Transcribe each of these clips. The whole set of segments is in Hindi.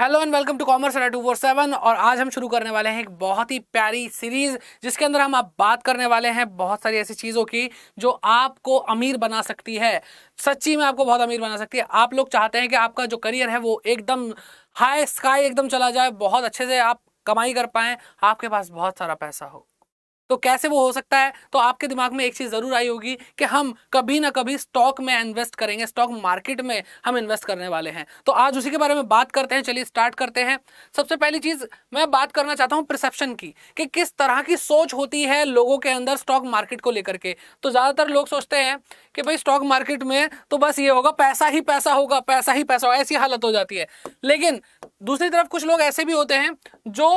hello and welcome to commerce at two four seven और आज हम शुरू करने वाले हैं एक बहुत ही प्यारी सीरीज़ जिसके अंदर हम आप बात करने वाले हैं बहुत सारी ऐसी चीज़ों की जो आपको अमीर बना सकती है सच्ची में आपको बहुत अमीर बना सकती है आप लोग चाहते हैं कि आपका जो करियर है वो एकदम हाई स्काई एकदम चला जाए बहुत अच्छे से आप कमाई कर पाएँ आपके पास बहुत सारा पैसा हो तो कैसे वो हो सकता है तो आपके दिमाग में एक चीज़ ज़रूर आई होगी कि हम कभी ना कभी स्टॉक में इन्वेस्ट करेंगे स्टॉक मार्केट में हम इन्वेस्ट करने वाले हैं तो आज उसी के बारे में बात करते हैं चलिए स्टार्ट करते हैं सबसे पहली चीज़ मैं बात करना चाहता हूं परसेप्शन की कि किस तरह की सोच होती है लोगों के अंदर स्टॉक मार्केट को लेकर के तो ज़्यादातर लोग सोचते हैं कि भाई स्टॉक मार्केट में तो बस ये होगा पैसा ही पैसा होगा पैसा ही पैसा होगा ऐसी हालत हो जाती है लेकिन दूसरी तरफ कुछ लोग ऐसे भी होते हैं जो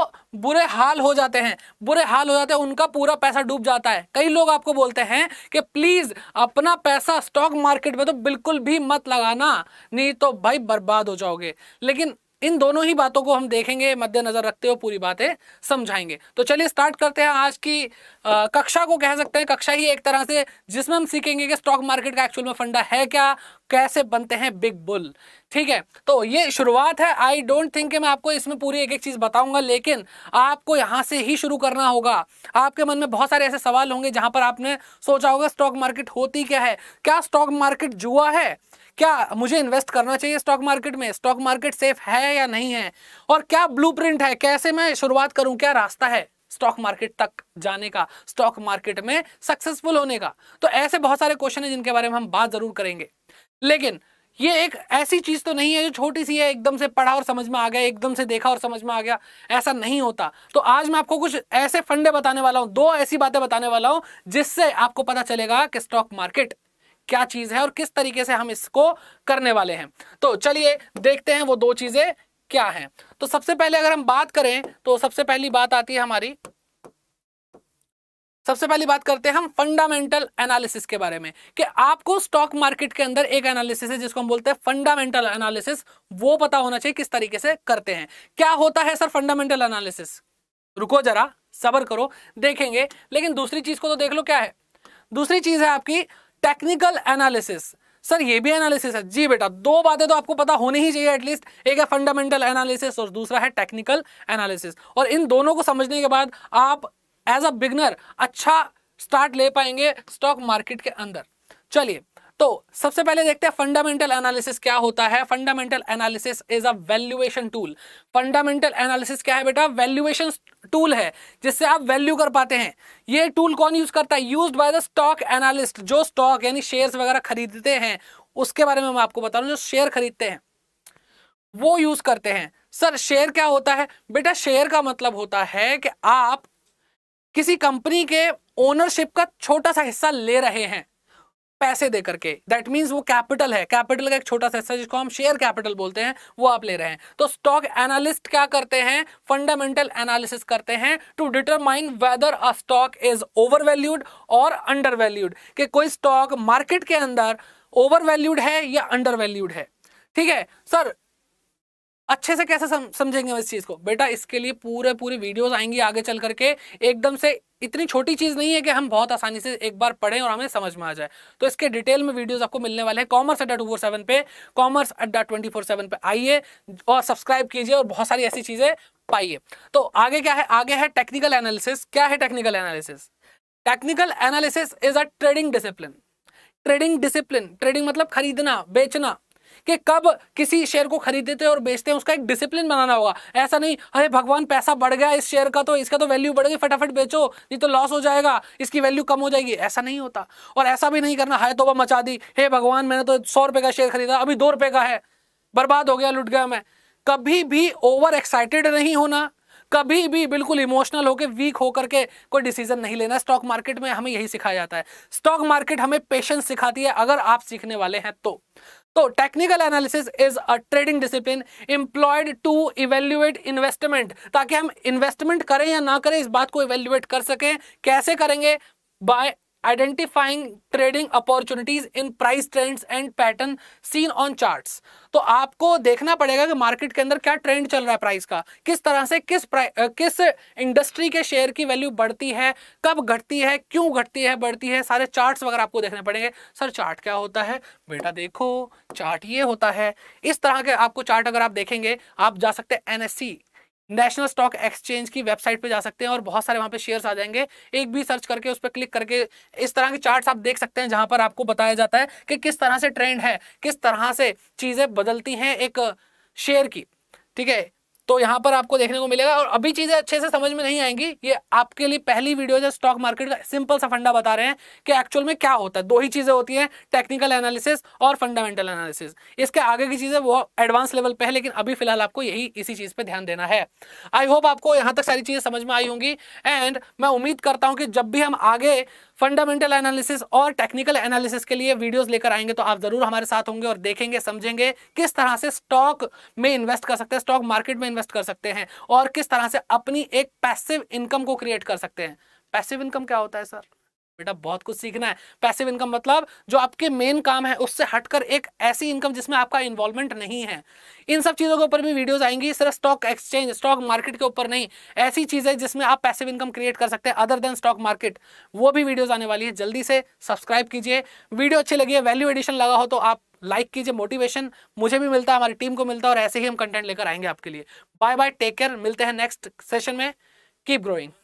बुरे हाल हो जाते हैं बुरे हाल हो जाते हैं उनका पूरा पूरा पैसा डूब जाता है कई लोग आपको बोलते हैं कि प्लीज अपना पैसा स्टॉक मार्केट में तो बिल्कुल भी मत लगाना नहीं तो भाई बर्बाद हो जाओगे लेकिन इन दोनों ही बातों को हम देखेंगे मद्देनजर रखते हुए पूरी बातें समझाएंगे तो चलिए स्टार्ट करते हैं आज की आ, कक्षा को कह सकते हैं कक्षा ही एक तरह से जिसमें हम सीखेंगे कि स्टॉक मार्केट का एक्चुअल में फंडा है क्या कैसे बनते हैं बिग बुल ठीक है तो ये शुरुआत है आई डोंट थिंक कि मैं आपको इसमें पूरी एक एक चीज़ बताऊंगा लेकिन आपको यहां से ही शुरू करना होगा आपके मन में बहुत सारे ऐसे सवाल होंगे जहां पर आपने सोचा होगा स्टॉक मार्केट होती क्या है क्या स्टॉक मार्केट जुआ है क्या मुझे इन्वेस्ट करना चाहिए स्टॉक मार्केट में स्टॉक मार्केट सेफ है या नहीं है और क्या ब्लू है कैसे मैं शुरुआत करूं क्या रास्ता है स्टॉक मार्केट तक जाने का स्टॉक मार्केट में सक्सेसफुल होने का तो ऐसे बहुत सारे क्वेश्चन हैं जिनके बारे में हम बात जरूर करेंगे लेकिन ये एक ऐसी चीज तो नहीं है जो छोटी सी है एकदम से पढ़ा और समझ में आ गया एकदम से देखा और समझ में आ गया ऐसा नहीं होता तो आज मैं आपको कुछ ऐसे फंडे बताने वाला हूं दो ऐसी बातें बताने वाला हूं जिससे आपको पता चलेगा कि स्टॉक मार्केट क्या चीज है और किस तरीके से हम इसको करने वाले हैं तो चलिए देखते हैं वो दो चीजें क्या है तो सबसे पहले अगर हम बात करें तो सबसे पहली बात आती है हमारी सबसे पहली बात करते हैं हम फंडामेंटल एनालिसिस के बारे में कि आपको स्टॉक मार्केट के अंदर एक एनालिसिस है जिसको हम बोलते हैं फंडामेंटल एनालिसिस वो पता होना चाहिए किस तरीके से करते हैं क्या होता है सर फंडामेंटल एनालिसिस रुको जरा सबर करो देखेंगे लेकिन दूसरी चीज को तो देख लो क्या है दूसरी चीज है आपकी टेक्निकल एनालिसिस सर ये भी एनालिसिस है जी बेटा दो बातें तो आपको पता होनी ही चाहिए एटलीस्ट एक है फंडामेंटल एनालिसिस और दूसरा है टेक्निकल एनालिसिस और इन दोनों को समझने के बाद आप एज अ बिगनर अच्छा स्टार्ट ले पाएंगे स्टॉक मार्केट के अंदर चलिए तो सबसे पहले देखते हैं फंडामेंटल एनालिसिस क्या होता है fundamental analysis is a valuation tool fundamental analysis क्या है बेटा वैल्यूएशन टूल है जिससे आप वैल्यू कर पाते हैं ये टूल कौन यूज करता है used by the stock analyst जो स्टॉक यानी शेयर्स वगैरह खरीदते हैं उसके बारे में मैं आपको बता रहा जो शेयर खरीदते हैं वो यूज करते हैं सर शेयर क्या होता है बेटा शेयर का मतलब होता है कि आप किसी कंपनी के ओनरशिप का छोटा सा हिस्सा ले रहे हैं पैसे दे करके दैट मीन्स वो कैपिटल है कैपिटल का एक छोटा सा हिस्सा जिसको हम शेयर कैपिटल बोलते हैं वो आप ले रहे हैं तो स्टॉक एनालिस्ट क्या करते हैं फंडामेंटल एनालिसिस करते हैं to determine whether a stock is overvalued और अंडर वैल्यूड कि कोई स्टॉक मार्केट के अंदर ओवर वैल्यूड है या अंडर वैल्यूड है ठीक है सर अच्छे से कैसे सम, समझेंगे हम इस चीज़ को बेटा इसके लिए पूरे पूरी वीडियोस आएंगी आगे चल करके एकदम से इतनी छोटी चीज़ नहीं है कि हम बहुत आसानी से एक बार पढ़ें और हमें समझ में आ जाए तो इसके डिटेल में वीडियोस आपको मिलने वाले हैं commerce Adda two four seven पे commerce Adda twenty four seven पे आइए और सब्सक्राइब कीजिए और बहुत सारी ऐसी चीज़ें पाइए तो आगे क्या है आगे है टेक्निकल एनालिसिस क्या है technical analysis technical analysis is a trading discipline trading discipline trading मतलब खरीदना बेचना कि कब किसी शेयर को खरीदते हैं और बेचते हैं उसका एक डिसिप्लिन बनाना होगा ऐसा नहीं अरे भगवान पैसा बढ़ गया इस शेयर का तो इसका तो वैल्यू बढ़ गई फटाफट बेचो नहीं तो लॉस हो जाएगा इसकी वैल्यू कम हो जाएगी ऐसा नहीं होता और ऐसा भी नहीं करना है वह मचा दी हे भगवान मैंने तो सौ रुपए का शेयर खरीदा अभी दो रुपए का है बर्बाद हो गया लुट गया मैं कभी भी ओवर एक्साइटेड नहीं होना कभी भी बिल्कुल इमोशनल होकर वीक होकर के कोई डिसीजन नहीं लेना स्टॉक मार्केट में हमें यही सिखाया जाता है स्टॉक मार्केट हमें पेशेंस सिखाती है अगर आप सीखने वाले हैं तो तो technical analysis is a trading discipline employed to evaluate investment ताकि हम इन्वेस्टमेंट करें या ना करें इस बात को इवेल्युएट कर सकें कैसे करेंगे by identifying trading opportunities in price trends and pattern seen on charts तो आपको देखना पड़ेगा कि मार्केट के अंदर क्या ट्रेंड चल रहा है प्राइस का किस तरह से किस किस इंडस्ट्री के शेयर की वैल्यू बढ़ती है कब घटती है क्यों घटती है बढ़ती है सारे चार्ट्स वगैरह आपको देखने पड़ेंगे सर चार्ट क्या होता है बेटा देखो चार्ट ये होता है इस तरह के आपको चार्ट अगर आप देखेंगे आप जा सकते हैं सी नेशनल स्टॉक एक्सचेंज की वेबसाइट पे जा सकते हैं और बहुत सारे वहाँ पे शेयर्स आ जाएंगे एक भी सर्च करके उस पर क्लिक करके इस तरह के चार्ट्स आप देख सकते हैं जहाँ पर आपको बताया जाता है कि किस तरह से ट्रेंड है किस तरह से चीज़ें बदलती हैं एक शेयर की ठीक है तो यहाँ पर आपको देखने को मिलेगा और अभी चीज़ें अच्छे से समझ में नहीं आएंगी ये आपके लिए पहली वीडियो है स्टॉक मार्केट का सिंपल सा फंडा बता रहे हैं कि एक्चुअल में क्या होता है दो ही चीज़ें होती हैं टेक्निकल एनालिसिस और फंडामेंटल एनालिसिस इसके आगे की चीज़ें वो एडवांस लेवल पर है लेकिन अभी फिलहाल आपको यही इसी चीज़ पर ध्यान देना है आई होप आपको यहां तक सारी चीज़ें समझ में आई होंगी एंड मैं उम्मीद करता हूं कि जब भी हम आगे फंडामेंटल एनालिसिस और टेक्निकल एनालिसिस के लिए वीडियोस लेकर आएंगे तो आप जरूर हमारे साथ होंगे और देखेंगे समझेंगे किस तरह से स्टॉक में इन्वेस्ट कर सकते हैं स्टॉक मार्केट में इन्वेस्ट इन्वेस्ट कर सकते हैं और किस तरह से अपनी एक पैसिव इनकम को क्रिएट कर सकते हैं पैसिव इनकम क्या होता है सर बेटा बहुत कुछ सीखना है पैसिव इनकम मतलब जो आपके मेन काम है उससे हटकर एक ऐसी इनकम जिसमें आपका इन्वॉल्वमेंट नहीं है इन सब चीज़ों के ऊपर भी वीडियोस आएंगी सिर्फ स्टॉक एक्सचेंज स्टॉक मार्केट के ऊपर नहीं ऐसी चीज़ें जिसमें आप पैसिव इनकम क्रिएट कर सकते हैं अदर देन स्टॉक मार्केट वो भी वीडियोज़ आने वाली है जल्दी से सब्सक्राइब कीजिए वीडियो अच्छी लगी है वैल्यू एडिशन लगा हो तो आप लाइक कीजिए मोटिवेशन मुझे भी मिलता है हमारी टीम को मिलता है और ऐसे ही हम कंटेंट लेकर आएंगे आपके लिए बाय बाय टेक केयर मिलते हैं नेक्स्ट सेशन में कीप ग्रोइंग